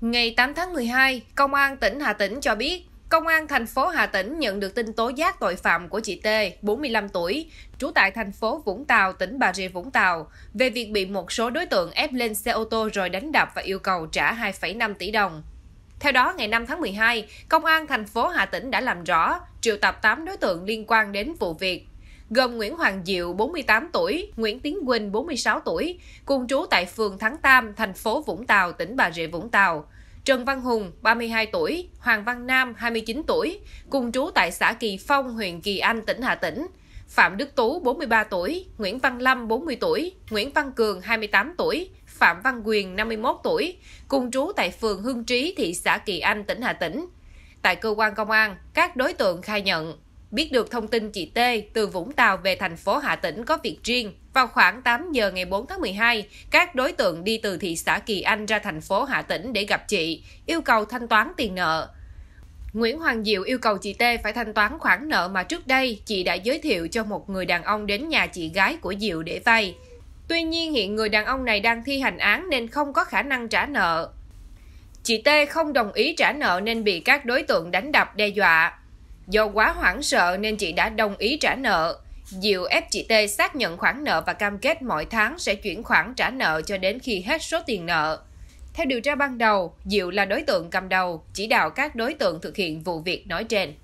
Ngày 8 tháng 12, Công an tỉnh Hà Tĩnh cho biết, Công an thành phố Hà Tĩnh nhận được tin tố giác tội phạm của chị T, 45 tuổi, trú tại thành phố Vũng Tàu, tỉnh Bà Rịa Vũng Tàu, về việc bị một số đối tượng ép lên xe ô tô rồi đánh đập và yêu cầu trả 2,5 tỷ đồng. Theo đó, ngày 5 tháng 12, Công an thành phố Hà Tĩnh đã làm rõ, triệu tập 8 đối tượng liên quan đến vụ việc gồm Nguyễn Hoàng Diệu 48 tuổi, Nguyễn Tiến Quỳnh 46 tuổi, cùng trú tại phường Thắng Tam, thành phố Vũng Tàu, tỉnh Bà Rịa Vũng Tàu. Trần Văn Hùng, 32 tuổi, Hoàng Văn Nam, 29 tuổi, cùng trú tại xã Kỳ Phong, huyện Kỳ Anh, tỉnh Hà Tĩnh. Phạm Đức Tú, 43 tuổi, Nguyễn Văn Lâm, 40 tuổi, Nguyễn Văn Cường, 28 tuổi, Phạm Văn Quyền, 51 tuổi, cùng trú tại phường Hương Trí, thị xã Kỳ Anh, tỉnh Hà Tĩnh. Tại cơ quan công an, các đối tượng khai nhận biết được thông tin chị T từ Vũng Tàu về thành phố hà Tĩnh có việc riêng. Vào khoảng 8 giờ ngày 4 tháng 12, các đối tượng đi từ thị xã Kỳ Anh ra thành phố hà Tĩnh để gặp chị, yêu cầu thanh toán tiền nợ. Nguyễn Hoàng Diệu yêu cầu chị T phải thanh toán khoản nợ mà trước đây chị đã giới thiệu cho một người đàn ông đến nhà chị gái của Diệu để vay. Tuy nhiên hiện người đàn ông này đang thi hành án nên không có khả năng trả nợ. Chị T không đồng ý trả nợ nên bị các đối tượng đánh đập đe dọa. Do quá hoảng sợ nên chị đã đồng ý trả nợ. Diệu ép chị T xác nhận khoản nợ và cam kết mỗi tháng sẽ chuyển khoản trả nợ cho đến khi hết số tiền nợ. Theo điều tra ban đầu, Diệu là đối tượng cầm đầu, chỉ đạo các đối tượng thực hiện vụ việc nói trên.